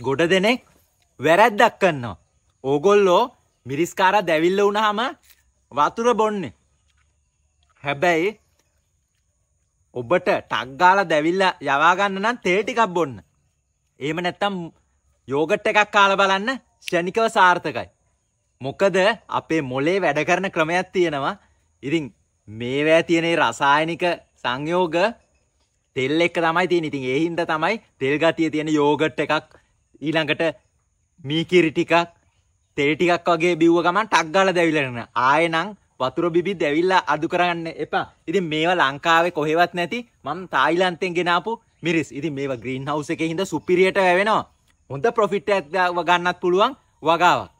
ගොඩ දෙනෙක් වැරැද්දක් කන්නවා. ඕගොල්ලෝ මිරිස්කාර දැවිල්ල වුණහම වතුර බොන්නේ. හැබැයි ඔබට ටක්ගාල දැවිල්ල යවාගන්න නම් තේටිකක් බොන්න. ඒම නැත්තම් යෝගට් එකක් කාල බලන්න ෂණිකව සාර්ථකයි. මොකද අපේ මොලේ වැඩ කරන ක්‍රමයක් තියෙනවා ඉතින් මේවෑ තියනේ රසායනික සංයෝග තෙල් එක්ක තමයි තියෙන ඉතින් ඒහින්ද තමයි තෙල් ගතිය තියෙන යෝගට් එකක් ඊළඟට මීකිරි ටිකක් තෙල් ටිකක් වගේ බිව්ව ගමන් ටක් ගාලා දැවිලන. ආයෙනම් වතුර බිබි දැවිලා අඩු කරන්න එපා. ඉතින් මේවා ලංකාවේ කොහෙවත් නැති මම තායිලන්තෙන් ගෙනාපු මිරිස්. ඉතින් මේවා ග්‍රීන් හවුස් එකේ හින්දා සුපිරියට වැවෙනවා. හොඳ ප්‍රොෆිට් එකක් ගන්නත් පුළුවන් වගාවක්.